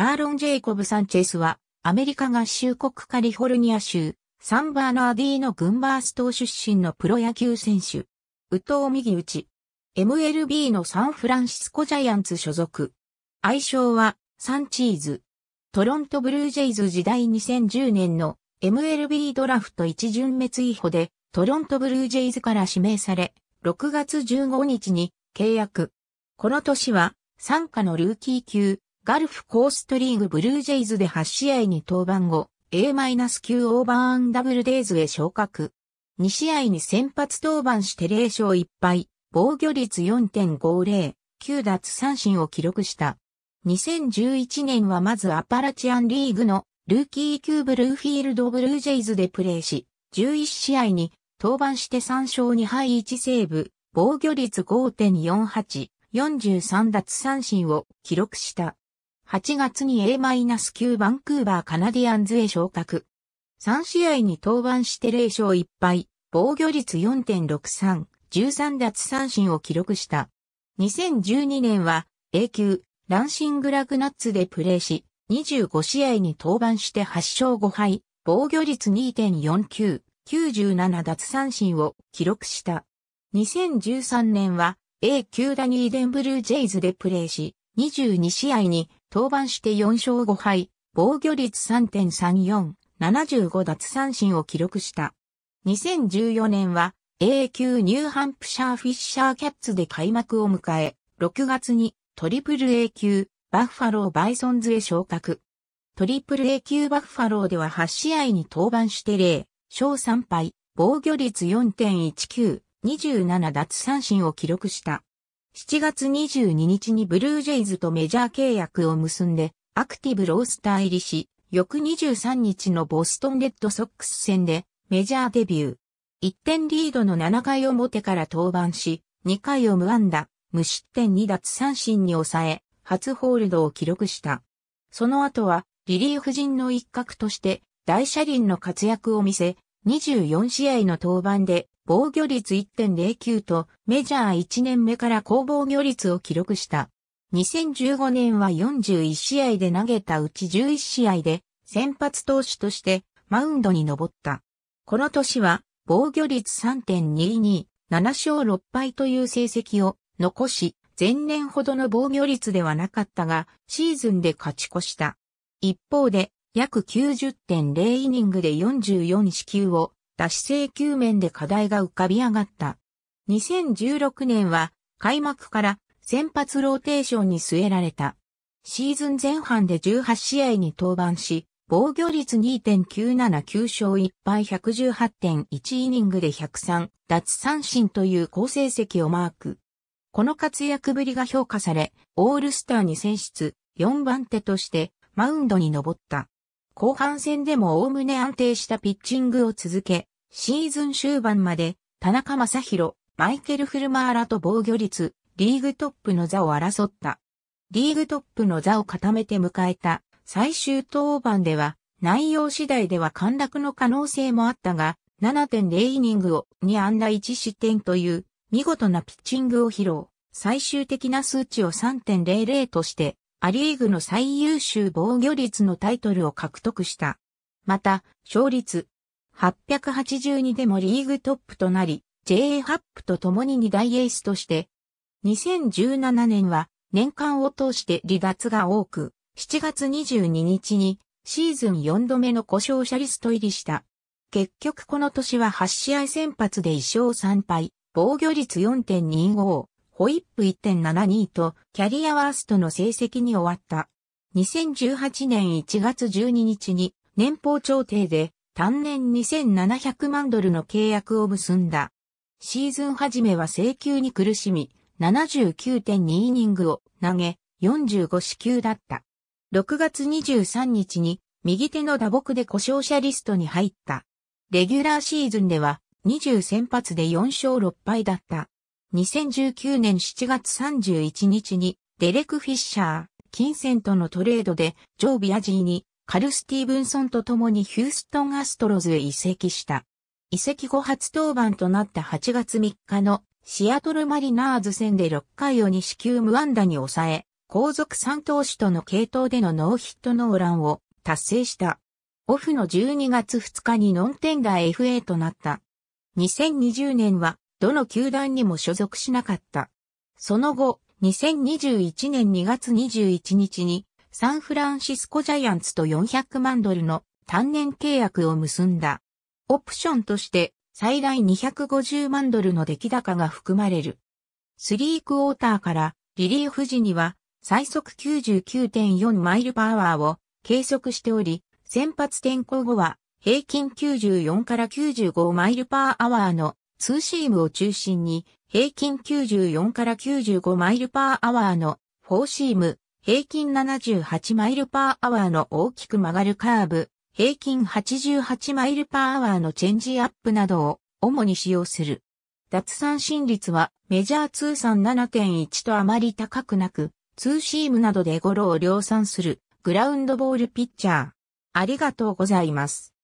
アーロン・ジェイコブ・サンチェスは、アメリカ合衆国カリフォルニア州、サンバーナーディーのグンバース島出身のプロ野球選手。宇藤右打ち。MLB のサンフランシスコジャイアンツ所属。愛称は、サンチーズ。トロントブルージェイズ時代2010年の MLB ドラフト一巡滅違法で、トロントブルージェイズから指名され、6月15日に契約。この年は、参加のルーキー級、ガルフコーストリーグブルージェイズで8試合に登板後、A-9 オーバーンダブルデイズへ昇格。2試合に先発登板して0勝1敗、防御率4.50、9奪三振を記録した。2011年はまずアパラチアンリーグのルーキー級ブルーフィールドブルージェイズでプレーし、11試合に登板して3勝2敗1セーブ、防御率5.48、43奪三振を記録した。8月に A-9 バンクーバーカナディアンズへ昇格。3試合に登板して0勝1敗、防御率4.63、13奪三振を記録した。2012年は A 級ランシングラグナッツでプレーし、25試合に登板して8勝5敗、防御率2.49、97奪三振を記録した。2013年は A 級ダニーデンブルージェイズでプレーし、22試合に登板して4勝5敗、防御率3.34、75奪三振を記録した。2014年は A 級ニューハンプシャーフィッシャーキャッツで開幕を迎え、6月にトリプル A 級バッファローバイソンズへ昇格。トリプル A 級バッファローでは8試合に登板して0勝3敗、防御率4.19、27奪三振を記録した。7月22日にブルージェイズとメジャー契約を結んで、アクティブロースター入りし、翌23日のボストンレッドソックス戦でメジャーデビュー。1点リードの7回表から登板し、2回を無安打、無失点2奪三振に抑え、初ホールドを記録した。その後は、リリーフ陣の一角として、大車輪の活躍を見せ、24試合の登板で防御率1.09とメジャー1年目から高防御率を記録した。2015年は41試合で投げたうち11試合で先発投手としてマウンドに登った。この年は防御率3.22、7勝6敗という成績を残し、前年ほどの防御率ではなかったが、シーズンで勝ち越した。一方で、約90.0イニングで44四球を脱脂請求面で課題が浮かび上がった。2016年は開幕から先発ローテーションに据えられた。シーズン前半で18試合に登板し、防御率2.979勝1敗118.1イニングで103脱三振という好成績をマーク。この活躍ぶりが評価され、オールスターに選出、4番手としてマウンドに登った。後半戦でも概ね安定したピッチングを続け、シーズン終盤まで田中正宏、マイケル・フルマーラと防御率、リーグトップの座を争った。リーグトップの座を固めて迎えた最終登板では、内容次第では陥落の可能性もあったが、7.0イニングを2安打1失点という見事なピッチングを披露。最終的な数値を3.00としてアリーグの最優秀防御率のタイトルを獲得した。また、勝率882でもリーグトップとなり、J. ハップと共に2大エースとして、2017年は年間を通して離脱が多く、7月22日にシーズン4度目の故障者リスト入りした。結局この年は8試合先発で1勝3敗、防御率4.25、ホイップ1.72とキャリアワーストの成績に終わった。2018年1月12日に年俸調停で単年2700万ドルの契約を結んだ。シーズン初めは請求に苦しみ、79.2イニングを投げ、45支給だった。6月23日に右手の打撲で故障者リストに入った。レギュラーシーズンでは20先発で4勝6敗だった。2019年7月31日にデレク・フィッシャー、金銭とのトレードでジョー・ビアジーにカル・スティーブンソンと共にヒューストン・アストロズへ移籍した。移籍後初登板となった8月3日のシアトル・マリナーズ戦で6回を西球無安打に抑え、後続3投手との系統でのノーヒットノーランを達成した。オフの12月2日にノンテンダー FA となった。2020年はどの球団にも所属しなかった。その後、2021年2月21日に、サンフランシスコジャイアンツと400万ドルの単年契約を結んだ。オプションとして最大250万ドルの出来高が含まれる。スリークォーターからリリーフ時には最速99.4マイルパワーを計測しており、先発転向後は平均94から95マイルパーアワーのツーシームを中心に平均94から95マイルパーアワーのフォーシーム、平均78マイルパーアワーの大きく曲がるカーブ、平均88マイルパーアワーのチェンジアップなどを主に使用する。脱三振率はメジャー通算7.1とあまり高くなく、ツーシームなどでゴロを量産するグラウンドボールピッチャー。ありがとうございます。